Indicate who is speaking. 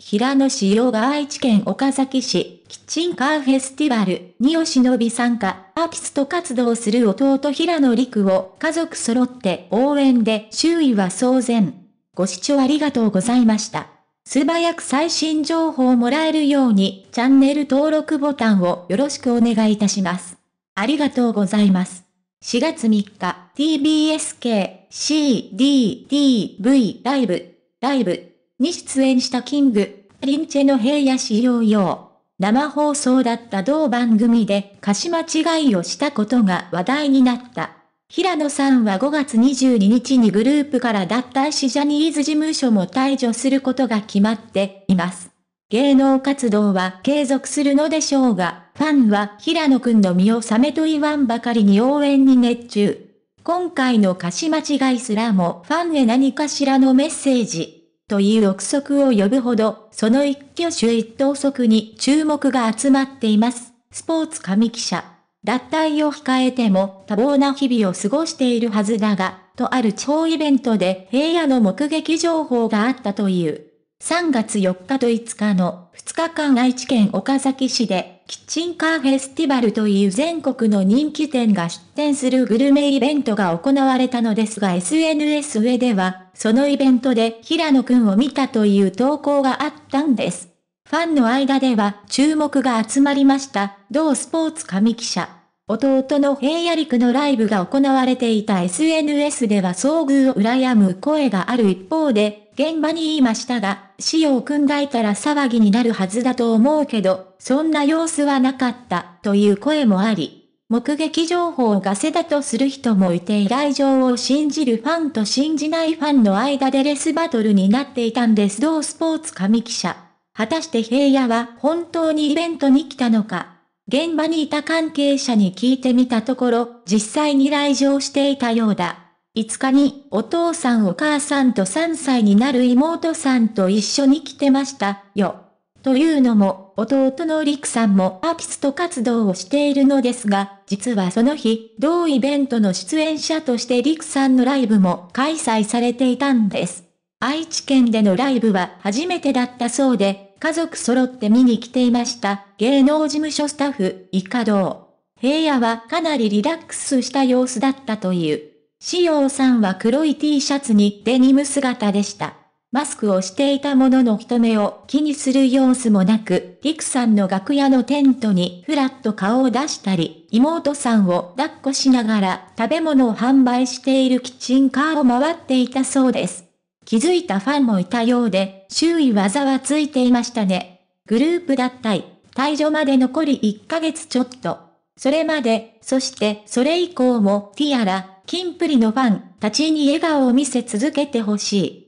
Speaker 1: 平野紫耀が愛知県岡崎市、キッチンカーフェスティバルにお忍び参加、アーティスト活動する弟平野陸を家族揃って応援で周囲は騒然。ご視聴ありがとうございました。素早く最新情報をもらえるようにチャンネル登録ボタンをよろしくお願いいたします。ありがとうございます。4月3日 TBSK CDTV ライブライブに出演したキング、リンチェの平野志洋用。生放送だった同番組で歌詞間違いをしたことが話題になった。平野さんは5月22日にグループから脱退しジャニーズ事務所も退場することが決まっています。芸能活動は継続するのでしょうが、ファンは平野くんの身を覚めと言わんばかりに応援に熱中。今回の歌詞間違いすらもファンへ何かしらのメッセージ。という憶測を呼ぶほど、その一挙手一投足に注目が集まっています。スポーツ上記者。脱退を控えても多忙な日々を過ごしているはずだが、とある地方イベントで平野の目撃情報があったという。3月4日と5日の2日間愛知県岡崎市で、キッチンカーフェスティバルという全国の人気店が出店するグルメイベントが行われたのですが SNS 上では、そのイベントで平野くんを見たという投稿があったんです。ファンの間では注目が集まりました、同スポーツ上記者。弟の平野陸のライブが行われていた SNS では遭遇を羨む声がある一方で、現場に言いましたが、死を組んだいたら騒ぎになるはずだと思うけど、そんな様子はなかった、という声もあり、目撃情報がせだとする人もいて依頼状を信じるファンと信じないファンの間でレスバトルになっていたんです同スポーツ紙記者。果たして平野は本当にイベントに来たのか現場にいた関係者に聞いてみたところ、実際に来場していたようだ。5日にお父さんお母さんと3歳になる妹さんと一緒に来てましたよ。というのも、弟のリクさんもアーティスト活動をしているのですが、実はその日、同イベントの出演者としてリクさんのライブも開催されていたんです。愛知県でのライブは初めてだったそうで、家族揃って見に来ていました、芸能事務所スタッフ、イカドウ。平野はかなりリラックスした様子だったという。潮さんは黒い T シャツにデニム姿でした。マスクをしていたものの人目を気にする様子もなく、リクさんの楽屋のテントにふらっと顔を出したり、妹さんを抱っこしながら食べ物を販売しているキッチンカーを回っていたそうです。気づいたファンもいたようで、周囲はざわついていましたね。グループ脱退、退場まで残り1ヶ月ちょっと。それまで、そしてそれ以降もティアラ、キンプリのファンたちに笑顔を見せ続けてほしい。